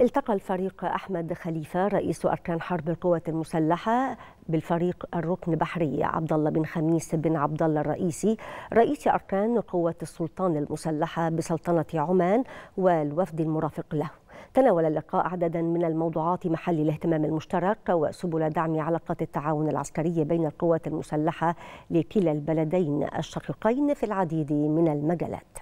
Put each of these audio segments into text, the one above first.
التقى الفريق أحمد خليفة رئيس أركان حرب القوات المسلحة بالفريق الركن بحري عبد الله بن خميس بن عبد الله الرئيسي رئيس أركان قوات السلطان المسلحة بسلطنة عمان والوفد المرافق له تناول اللقاء عددا من الموضوعات محل الاهتمام المشترك وسبل دعم علاقات التعاون العسكري بين القوات المسلحة لكلا البلدين الشقيقين في العديد من المجالات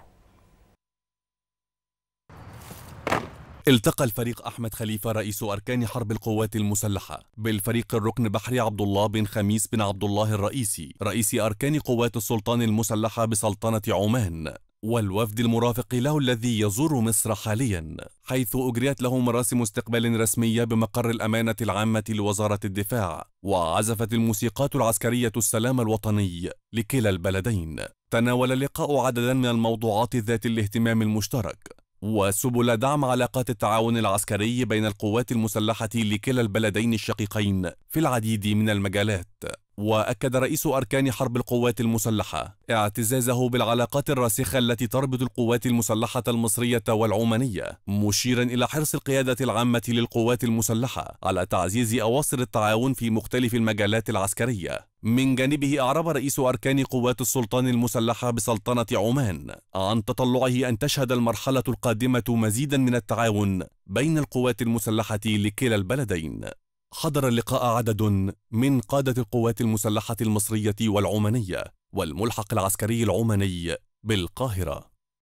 التقى الفريق أحمد خليفة رئيس أركان حرب القوات المسلحة بالفريق الركن بحري عبد الله بن خميس بن عبد الله الرئيسي رئيس أركان قوات السلطان المسلحة بسلطنة عمان والوفد المرافق له الذي يزور مصر حاليا حيث أجريت له مراسم استقبال رسمية بمقر الأمانة العامة لوزارة الدفاع وعزفت الموسيقات العسكرية السلام الوطني لكلا البلدين تناول اللقاء عددا من الموضوعات ذات الاهتمام المشترك وسبل دعم علاقات التعاون العسكري بين القوات المسلحة لكلا البلدين الشقيقين في العديد من المجالات واكد رئيس اركان حرب القوات المسلحه اعتزازه بالعلاقات الراسخه التي تربط القوات المسلحه المصريه والعمانيه مشيرا الى حرص القياده العامه للقوات المسلحه على تعزيز اواصر التعاون في مختلف المجالات العسكريه من جانبه أعرب رئيس أركان قوات السلطان المسلحة بسلطنة عمان عن تطلعه أن تشهد المرحلة القادمة مزيدا من التعاون بين القوات المسلحة لكلا البلدين حضر اللقاء عدد من قادة القوات المسلحة المصرية والعمانية والملحق العسكري العماني بالقاهرة